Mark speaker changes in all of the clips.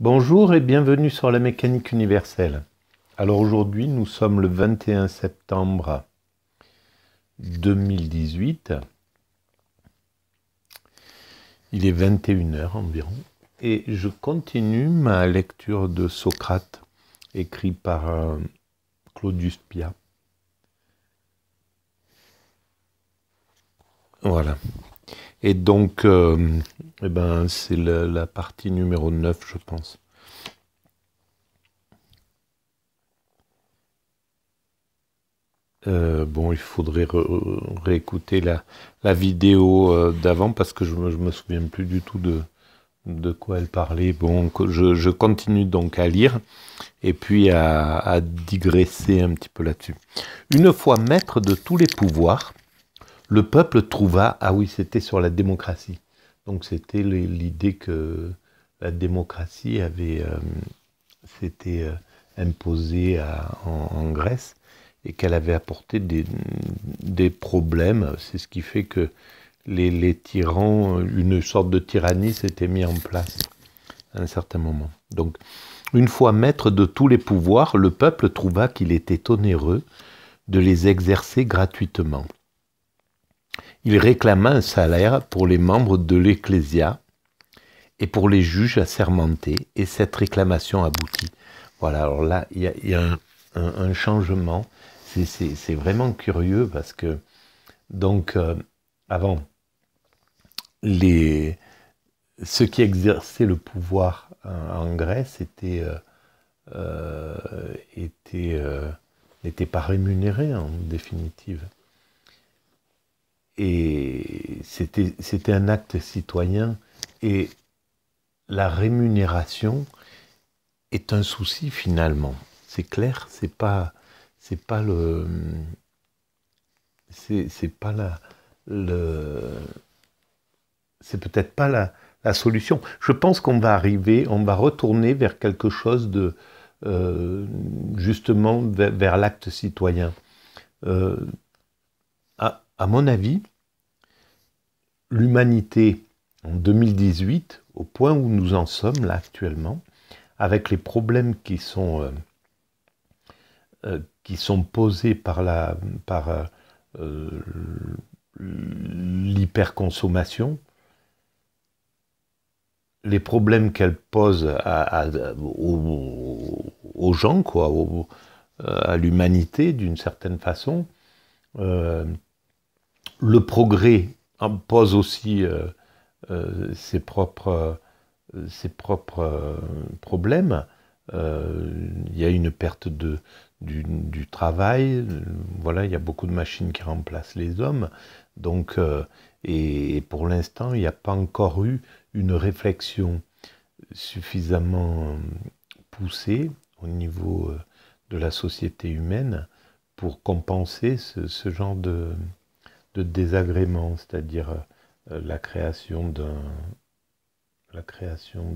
Speaker 1: Bonjour et bienvenue sur la mécanique universelle. Alors aujourd'hui nous sommes le 21 septembre 2018. Il est 21h environ. Et je continue ma lecture de Socrate écrit par Claudius Pia. Voilà. Et donc, euh, eh ben, c'est la, partie numéro 9, je pense. Euh, bon, il faudrait réécouter la, vidéo euh, d'avant parce que je, ne me souviens plus du tout de, de quoi elle parlait. Bon, je, continue donc à lire et puis à, à digresser un petit peu là-dessus. Une fois maître de tous les pouvoirs, le peuple trouva, ah oui, c'était sur la démocratie. Donc c'était l'idée que la démocratie avait, euh, s'était euh, imposée en, Grèce et qu'elle avait apporté des, problèmes. C'est ce qui fait que les, les tyrans, une sorte de tyrannie s'était mise en place à un certain moment. Donc, une fois maître de tous les pouvoirs, le peuple trouva qu'il était onéreux de les exercer gratuitement. Il réclama un salaire pour les membres de l'Ecclésia et pour les juges assermentés, et cette réclamation aboutit. Voilà, alors là, il y a, un, changement. C'est vraiment curieux parce que, donc, euh, avant, les, ceux qui exerçaient le pouvoir euh, en, Grèce euh, n'étaient pas rémunérés en définitive et c'était un acte citoyen. Et la rémunération est un souci finalement. C'est clair, c'est pas, c'est pas le, c'est pas la, le, c'est peut-être pas la, solution. Je pense qu'on va arriver, on va retourner vers quelque chose de, euh, justement, vers, l'acte citoyen. Euh, à mon avis, l'humanité en 2018, au point où nous en sommes là actuellement, avec les problèmes qui sont, euh, euh, qui sont posés par la par euh, l'hyperconsommation, les problèmes qu'elle pose aux, gens, quoi, à l'humanité d'une certaine façon, le progrès impose aussi euh, euh, ses propres, euh, ses propres problèmes. Il y a une perte de, du, travail. Voilà, il y a beaucoup de machines qui remplacent les hommes. Donc, et, pour l'instant, il n'y a pas encore eu une réflexion suffisamment poussée au niveau de la société humaine pour compenser ce genre de, de désagrément, c'est-à-dire euh, euh, la création d'un la création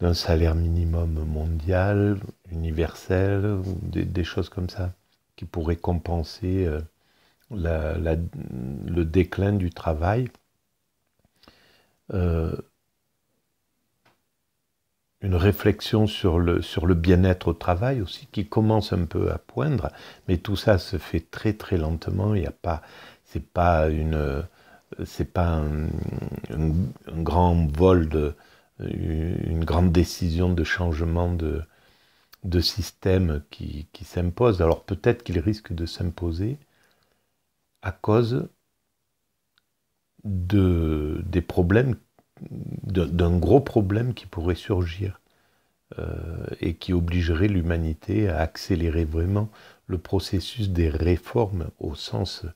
Speaker 1: d'un salaire minimum mondial, universel, des, choses comme ça, qui pourraient compenser euh, le déclin du travail une réflexion sur le, sur le bien-être au travail aussi, qui commence un peu à poindre, mais tout ça se fait très très lentement, il n'est a pas, c'est pas une, c'est pas un, grand vol de, une grande décision de changement de, de système qui, qui s'impose. Alors peut-être qu'il risque de s'imposer à cause de, des problèmes d'un gros problème qui pourrait surgir. Euh, et qui obligerait l'humanité à accélérer vraiment le processus des réformes au sens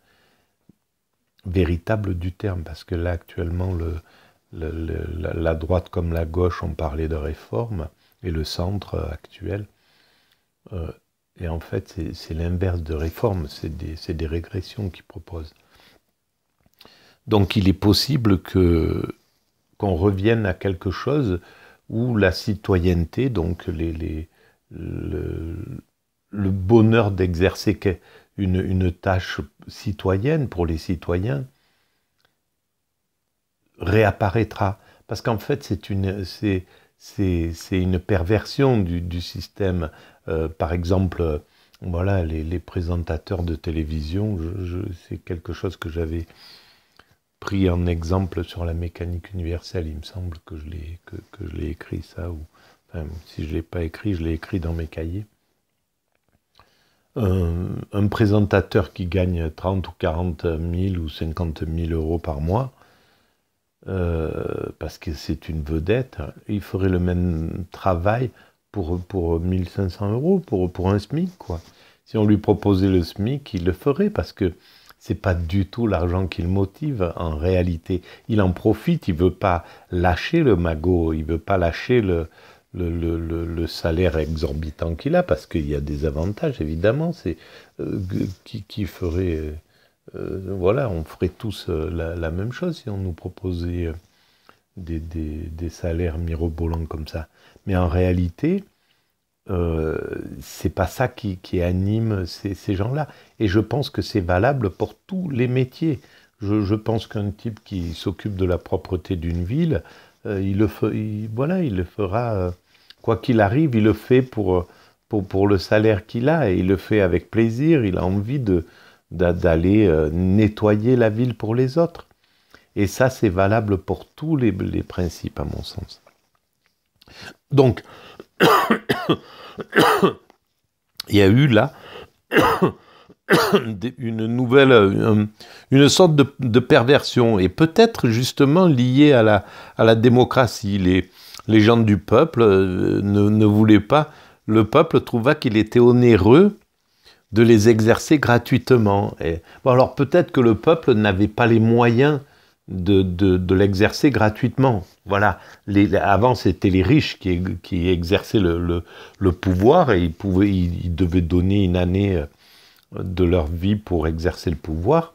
Speaker 1: véritable du terme, parce que là actuellement, le, la droite comme la gauche ont parlé de réformes, et le centre euh, actuel, euh, et en fait c'est l'inverse de réformes, c'est des, des, régressions qu'ils proposent. Donc il est possible que qu'on revienne à quelque chose où la citoyenneté, donc le, bonheur d'exercer une, tâche citoyenne pour les citoyens, réapparaîtra. Parce qu'en fait, c'est une, c'est, une perversion du, système. Euh, par exemple, voilà, les, les, présentateurs de télévision, c'est quelque chose que j'avais pris en exemple sur la mécanique universelle. Il me semble que je l'ai que, écrit ça, ou si je ne l'ai pas écrit, je l'ai écrit dans mes cahiers. Un, présentateur qui gagne 30 ou 40 000 ou 50 000 euros par mois, euh, parce que c'est une vedette, il ferait le même travail pour, pour 1500 euros, pour, pour un SMIC. Quoi. Si on lui proposait le SMIC, il le ferait, parce que c'est pas du tout l'argent qui le motive en réalité. Il en profite, il veut pas lâcher le magot, il veut pas lâcher le, salaire exorbitant qu'il a, parce qu'il y a des avantages, évidemment, c'est euh, qui, qui, ferait... Euh, euh, voilà, on ferait tous la, même chose si on nous proposait des, salaires mirobolants comme ça. Mais en réalité, euh, c'est pas ça qui, anime ces, gens-là. Et je pense que c'est valable pour tous les métiers. Je, pense qu'un type qui s'occupe de la propreté d'une ville, euh, il le fait, voilà, il le fera euh, quoi qu'il arrive, il le fait pour, pour, le salaire qu'il a et il le fait avec plaisir. Il a envie de d'aller nettoyer la ville pour les autres. Et ça, c'est valable pour tous les principes, à mon sens. Donc, il y a eu là une nouvelle, euh, une sorte de, perversion, et peut-être justement liée à la, démocratie. Les, les gens du peuple euh, ne, voulaient pas, le peuple trouva qu'il était onéreux de les exercer gratuitement. alors peut-être que le peuple n'avait pas les moyens de, l'exercer gratuitement. Voilà. avant, c'était les riches qui, qui exerçaient le, pouvoir et ils, pouvaient, ils, devaient donner une année euh, de leur vie pour exercer le pouvoir.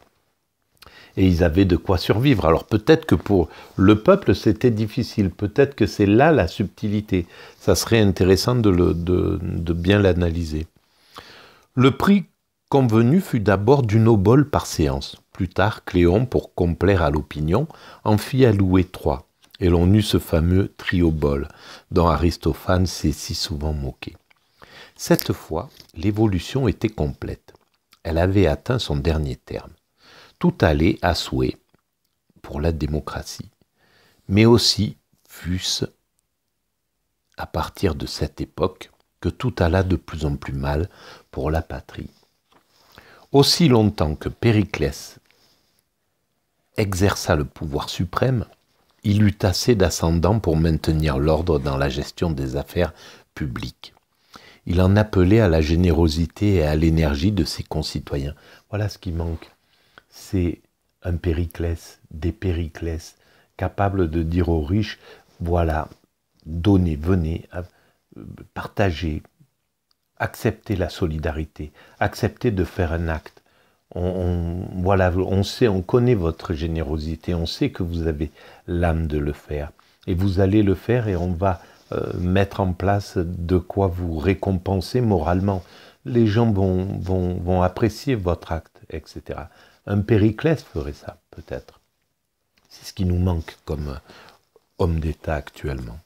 Speaker 1: Et ils avaient de quoi survivre. Alors peut-être que pour le peuple, c'était difficile. Peut-être que c'est là la subtilité. Ça serait intéressant de, de, de bien l'analyser. Le prix convenu fut d'abord d'une obole par séance. Plus tard, Cléon, pour complaire à l'opinion, en fit allouer trois, et l'on eut ce fameux triobole, dont Aristophane s'est si souvent moqué. Cette fois, l'évolution était complète. Elle avait atteint son dernier terme. Tout allait à souhait pour la démocratie, mais aussi fût-ce à partir de cette époque que tout alla de plus en plus mal pour la patrie. Aussi longtemps que Périclès exerça le pouvoir suprême, il eut assez d'ascendant pour maintenir l'ordre dans la gestion des affaires publiques. Il en appelait à la générosité et à l'énergie de ses concitoyens. Voilà ce qui manque. C'est un Périclès, des Périclès, capable de dire aux riches, voilà, donnez, venez, hein, partagez, acceptez la solidarité, acceptez de faire un acte on, voilà, on sait, on connaît votre générosité, on sait que vous avez l'âme de le faire. Et vous allez le faire et on va euh, mettre en place de quoi vous récompenser moralement. Les gens vont, vont, apprécier votre acte, etc. Un Périclès ferait ça, peut-être. C'est ce qui nous manque comme euh, homme d'État actuellement.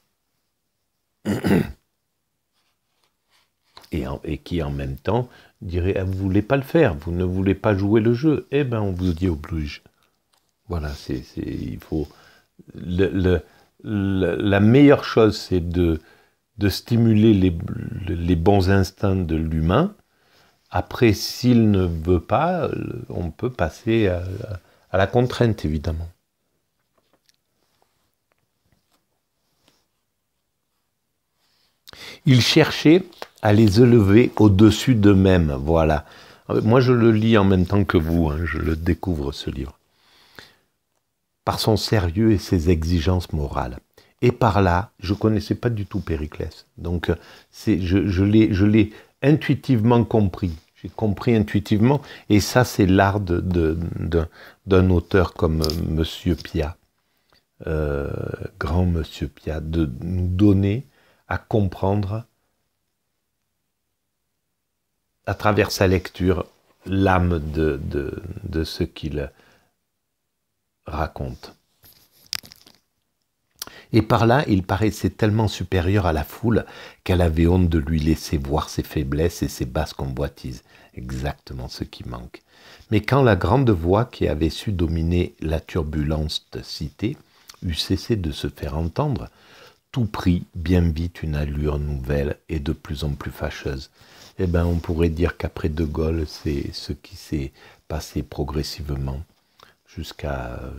Speaker 1: et, qui en même temps dirait ah, vous voulez pas le faire, vous ne voulez pas jouer le jeu, eh bien, on vous dit oblige. Voilà, c'est il faut la meilleure chose c'est de stimuler les, bons instincts de l'humain. Après, s'il ne veut pas, on peut passer à la contrainte, évidemment. Il cherchait à les élever au-dessus d'eux-mêmes. Voilà. Moi, je le lis en même temps que vous, hein, je le découvre, ce livre. Par son sérieux et ses exigences morales. Et par là, je ne connaissais pas du tout Périclès. Donc, c'est, je, l'ai, je l'ai intuitivement compris. J'ai compris intuitivement. Et ça, c'est l'art d'un auteur comme euh, M. Pia, euh, grand M. Pia, de nous donner à comprendre à travers sa lecture, l'âme de, ce qu'il raconte. Et par là, il paraissait tellement supérieur à la foule qu'elle avait honte de lui laisser voir ses faiblesses et ses basses convoitises, exactement ce qui manque. Mais quand la grande voix qui avait su dominer la turbulence de cité eut cessé de se faire entendre, tout prit bien vite une allure nouvelle et de plus en plus fâcheuse. Eh ben, on pourrait dire qu'après De Gaulle, c'est ce qui s'est passé progressivement jusqu'à euh,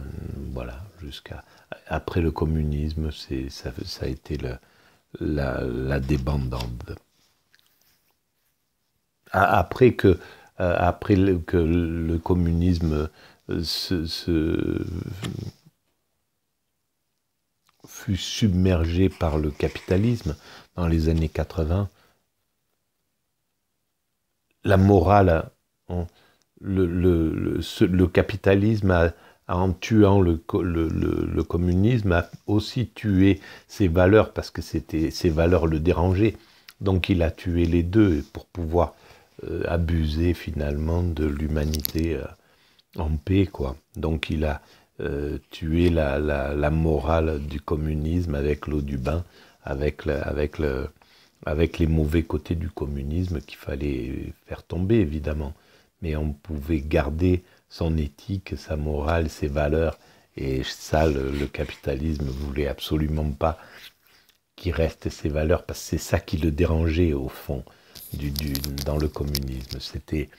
Speaker 1: voilà, jusqu'à après le communisme, c'est ça, a été la, la, Après que euh, après le, que le communisme euh, fut submergé par le capitalisme dans les années 80, la morale, hein. le, le, le, capitalisme, en tuant le, communisme, a aussi tué ses valeurs parce que c'était ses valeurs le dérangeaient. Donc il a tué les deux pour pouvoir euh, abuser finalement de l'humanité euh, en paix. Quoi. Donc il a euh, tué la, la, la, morale du communisme avec l'eau du bain, avec, avec le, avec les mauvais côtés du communisme qu'il fallait faire tomber, évidemment. Mais on pouvait garder son éthique, sa morale, ses valeurs. Et ça, le, capitalisme capitalisme voulait absolument pas qu'il reste ses valeurs, parce que c'est ça qui le dérangeait, au fond, dans le communisme. C'était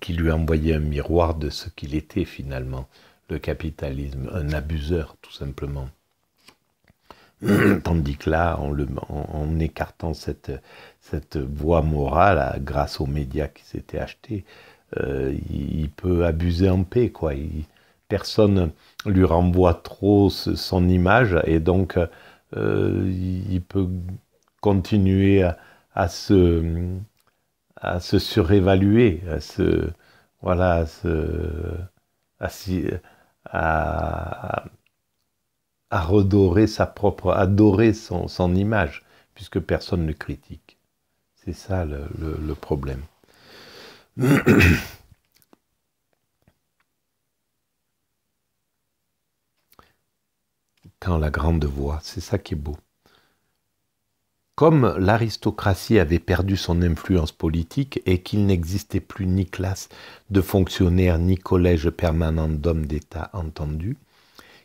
Speaker 1: qui lui envoyait un miroir de ce qu'il était, finalement, le capitalisme, un abuseur, tout simplement. Tandis que là, en, écartant cette, cette voie morale, grâce aux médias qui s'étaient achetés, euh, il, peut abuser en paix, quoi. personne lui renvoie trop son image et donc euh, il, peut continuer à, se, à se surévaluer, à se, voilà, à se, à à redorer sa propre, à dorer son, image, puisque personne ne critique. C'est ça le, problème. Quand la grande voix, c'est ça qui est beau. Comme l'aristocratie avait perdu son influence politique et qu'il n'existait plus ni classe de fonctionnaires ni collège permanent d'hommes d'État entendus,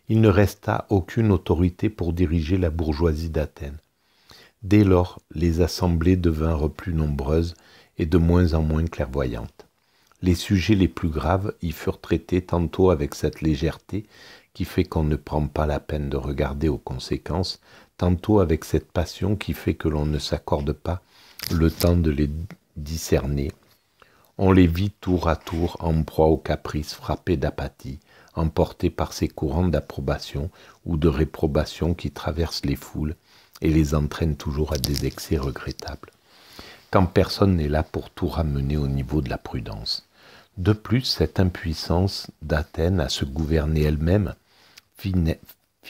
Speaker 1: il ne resta aucune autorité pour diriger la bourgeoisie d'Athènes. Dès lors, les assemblées devinrent plus nombreuses et de moins en moins clairvoyantes. Les sujets les plus graves y furent traités tantôt avec cette légèreté qui fait qu'on ne prend pas la peine de regarder aux conséquences, tantôt avec cette passion qui fait que l'on ne s'accorde pas le temps de les discerner. On les vit tour à tour en proie aux caprices frappés d'apathie, emportés par ces courants d'approbation ou de réprobation qui traversent les foules et les entraînent toujours à des excès regrettables, quand personne n'est là pour tout ramener au niveau de la prudence. De plus, cette impuissance d'Athènes à se gouverner elle-même fit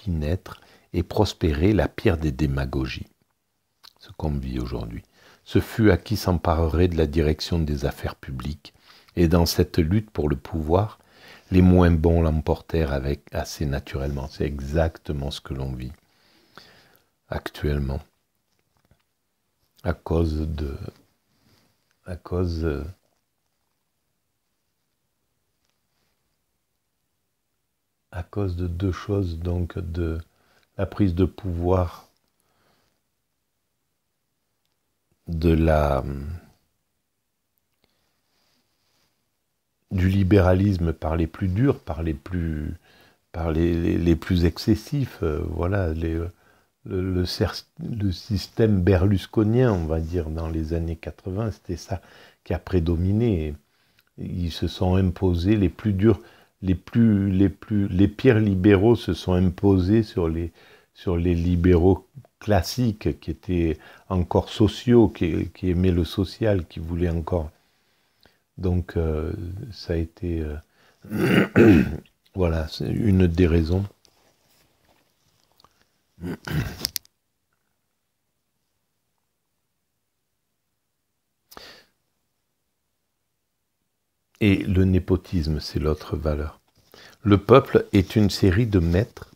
Speaker 1: naître et prospérer la pire des démagogies, ce qu'on vit aujourd'hui. Ce fut à qui s'emparerait de la direction des affaires publiques, et dans cette lutte pour le pouvoir, les moins bons l'emportèrent avec assez naturellement. C'est exactement ce que l'on vit actuellement à cause de à cause euh, à cause de deux choses donc de la prise de pouvoir de la du libéralisme par les plus durs, par les plus, par les, plus excessifs, euh, voilà, le, le, système berlusconien, on va dire, dans les années 80, c'était ça qui a prédominé. Ils se sont imposés, les plus durs, les, plus, les, plus, les pires libéraux se sont imposés sur les, sur les libéraux classiques qui étaient encore sociaux, qui, qui aimaient le social, qui voulaient encore donc euh, ça a été euh, voilà une des raisons. Et le népotisme, c'est l'autre valeur. Le peuple est une série de maîtres,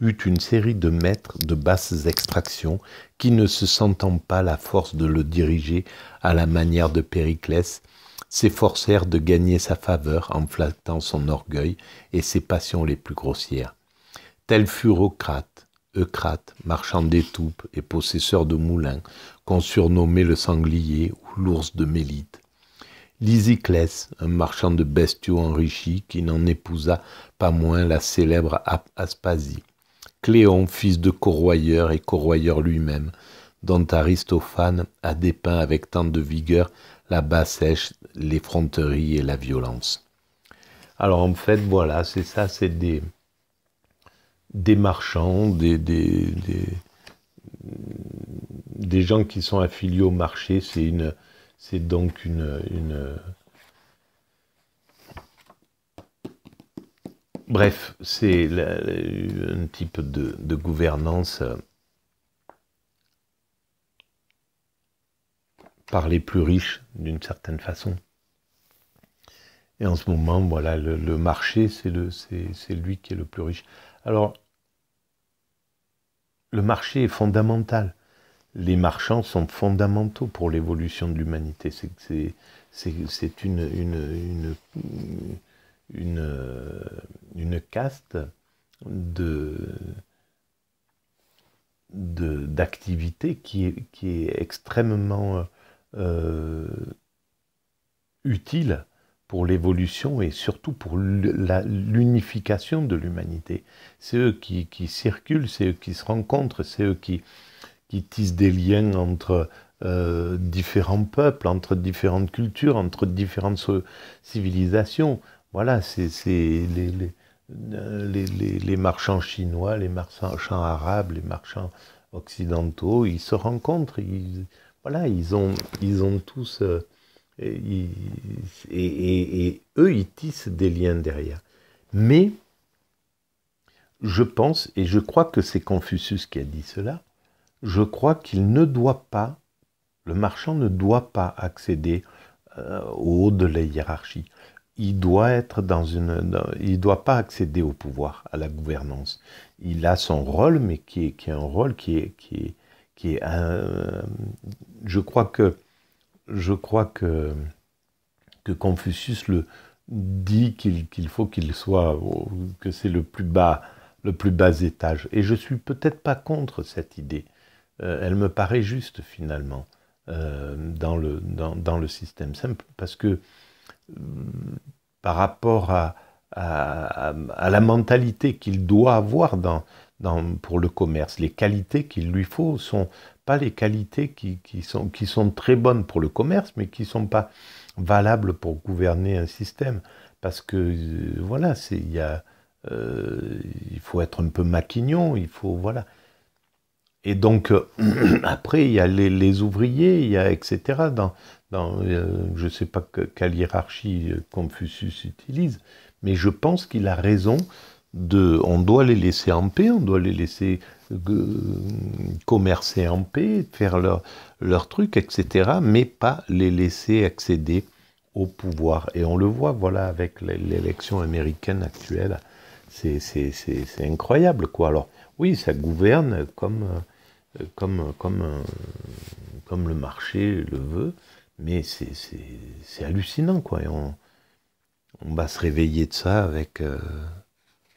Speaker 1: eut une série de maîtres de basses extractions qui ne se sentant pas la force de le diriger à la manière de Périclès, s'efforcèrent de gagner sa faveur en flattant son orgueil et ses passions les plus grossières. Tels furent Ocrate, Eucrate, marchand d'étoupe et possesseur de moulins, qu'on surnommait le sanglier ou l'ours de Mélite. Lysiclès, un marchand de bestiaux enrichi qui n'en épousa pas moins la célèbre Aspasie. Cléon, fils de corroyeur et corroyeur lui-même, dont Aristophane a dépeint avec tant de vigueur la sèche, l'effronterie et la violence. Alors en fait, voilà, c'est ça, c'est des, des marchands, des, des, gens qui sont affiliés au marché, c'est une c'est donc une, Bref, c'est un type de, de gouvernance euh, par les plus riches d'une certaine façon. Et en ce moment, voilà, le, marché, c'est lui qui est le plus riche. Alors, le marché est fondamental. Les marchands sont fondamentaux pour l'évolution de l'humanité. C'est une, une, une, une, une caste de d'activité qui est, qui est extrêmement euh, euh, utile pour l'évolution et surtout pour l'unification de l'humanité. C'est eux qui, qui circulent, c'est eux qui se rencontrent, c'est eux qui, qui tissent des liens entre euh, différents peuples, entre différentes cultures, entre différentes civilisations. Voilà, c'est euh, les, les, les, marchands chinois, les marchands arabes, les marchands occidentaux, ils se rencontrent, ils, voilà, ils ont, ils ont tous. Euh, et, eux, ils tissent des liens derrière. Mais je pense, et je crois que c'est Confucius qui a dit cela, je crois qu'il ne doit pas, le marchand ne doit pas accéder euh, au haut de la hiérarchie. Il doit être dans une, il doit pas accéder au pouvoir, à la gouvernance. Il a son rôle, mais qui est, qui un rôle qui est, qui est qui est euh, je crois que je crois que, que Confucius le dit qu'il faut qu'il soit que c'est le plus bas le plus bas étage et je suis peut-être pas contre cette idée euh, elle me paraît juste finalement euh, dans, le, dans, le système simple parce que par rapport à, à, à, la mentalité qu'il doit avoir dans, pour le commerce. Les qualités qu'il lui faut ne sont pas les qualités qui, qui, sont, qui sont très bonnes pour le commerce, mais qui ne sont pas valables pour gouverner un système. Parce que, euh, voilà, euh, il faut être un peu maquignon, il faut, voilà. Et donc, euh, après, il y a les, ouvriers, il y a, etc., dans, dans je ne sais pas quelle hiérarchie Confucius utilise, mais je pense qu'il a raison on doit les laisser en paix, on doit les laisser euh, commercer en paix, faire leur, leur truc, etc., mais pas les laisser accéder au pouvoir. Et on le voit, voilà, avec l'élection américaine actuelle, c'est incroyable, quoi. Alors, oui, ça gouverne comme, euh, comme, comme, euh, comme le marché le veut, mais c'est hallucinant, quoi. on, va se réveiller de ça avec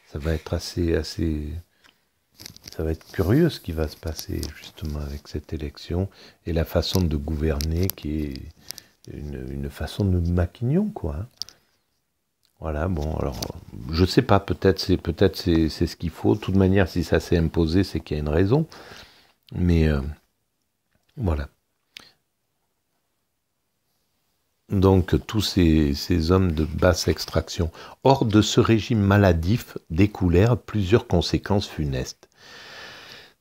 Speaker 1: ça va être assez, assez, ça va être curieux ce qui va se passer justement avec cette élection et la façon de gouverner qui est une, façon de maquignon quoi. Hein. Voilà, bon, alors, je sais pas, peut-être c'est peut-être c'est, ce qu'il faut. De toute manière, si ça s'est imposé, c'est qu'il y a une raison. Mais euh, voilà. donc tous ces, hommes de basse extraction. Or, de ce régime maladif découlèrent plusieurs conséquences funestes.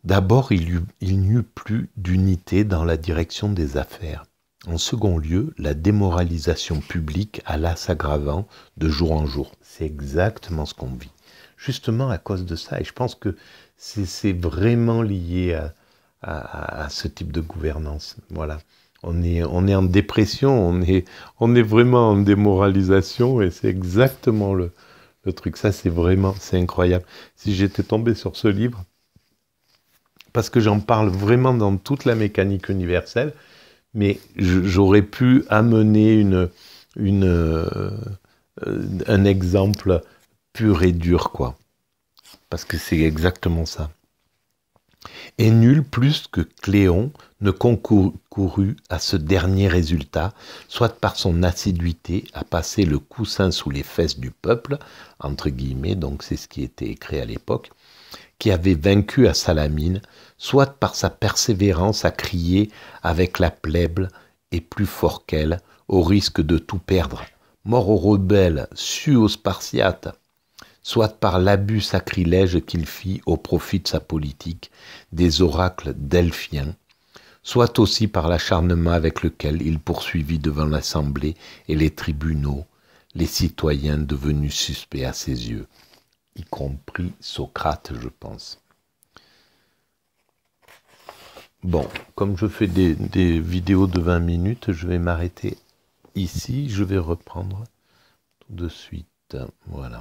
Speaker 1: D'abord, il, n'y eut plus d'unité dans la direction des affaires. En second lieu, la démoralisation publique alla s'aggravant de jour en jour. C'est exactement ce qu'on vit. Justement à cause de ça, et je pense que c'est vraiment lié à, à ce type de gouvernance. Voilà on est, en dépression, on est, vraiment en démoralisation et c'est exactement le, truc. Ça, c'est vraiment, c'est incroyable. Si j'étais tombé sur ce livre, parce que j'en parle vraiment dans toute la mécanique universelle, mais j'aurais pu amener euh, un exemple pur et dur, quoi. Parce que c'est exactement ça. Et nul plus que Cléon ne concourut à ce dernier résultat, soit par son assiduité à passer le coussin sous les fesses du peuple, entre guillemets, donc c'est ce qui était écrit à l'époque, qui avait vaincu à Salamine, soit par sa persévérance à crier avec la plèbe et plus fort qu'elle, au risque de tout perdre. Mort aux rebelles, su aux Spartiates, soit par l'abus sacrilège qu'il fit au profit de sa politique des oracles delphiens, soit aussi par l'acharnement avec lequel il poursuivit devant l'Assemblée et les tribunaux les citoyens devenus suspects à ses yeux, y compris Socrate, je pense. Bon, comme je fais des, vidéos de 20 minutes, je vais m'arrêter ici, je vais reprendre tout de suite. Voilà.